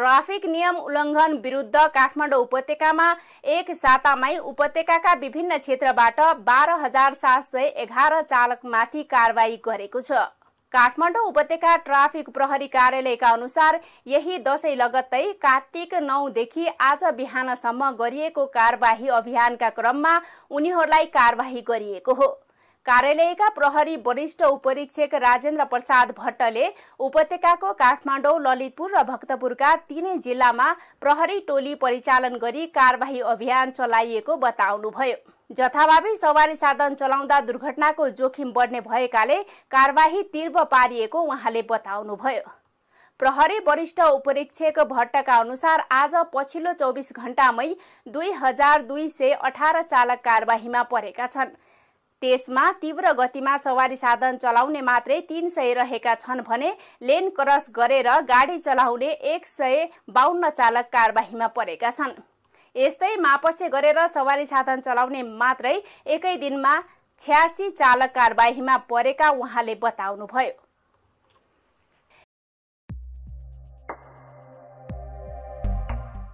traffic नियम उल्लङ्घन विरुद्ध काठमाडौँ उपत्यकामा एक सातामै उपत्यकाका विभिन्न क्षेत्रबाट बाह्र हजार सात सय एघार चालकमाथि कारवाही गरेको छ काठमाडौँ उपत्यका ट्राफिक प्रहरी कार्यालयका अनुसार यही दशैँ लगत्तै कार्तिक नौदेखि आज बिहानसम्म गरिएको कारवाही अभियानका क्रममा उनीहरूलाई कारवाही गरिएको हो कार्यालयका प्रहरी वरिष्ठ उपरीक्षक राजेन्द्र प्रसाद भट्टले उपत्यकाको काठमाडौँ ललितपुर र भक्तपुरका तीनै जिल्लामा प्रहरी टोली परिचालन गरी कारवाही अभियान चलाइएको बताउनुभयो जथाभावी सवारी साधन चलाउँदा दुर्घटनाको जोखिम बढ्ने भएकाले कारवाही तीव्र पारिएको उहाँले बताउनुभयो प्रहरी वरिष्ठ उपरीक्षक भट्टका अनुसार आज पछिल्लो चौबिस घण्टामै दुई हजार दुई सय अठार चालक कारवाहीमा परेका छन् त्यसमा तीव्र गतिमा सवारी साधन चलाउने मात्रै तीन सय रहेका छन् भने लेन क्रस गरेर गाडी चलाउने एक सय बाहन्न चालक कारबाहीमा परेका छन् यस्तै मापसे गरेर सवारी साधन चलाउने मात्रै एकै दिनमा छ्यासी चालक कारबाहीमा परेका उहाँले बताउनुभयो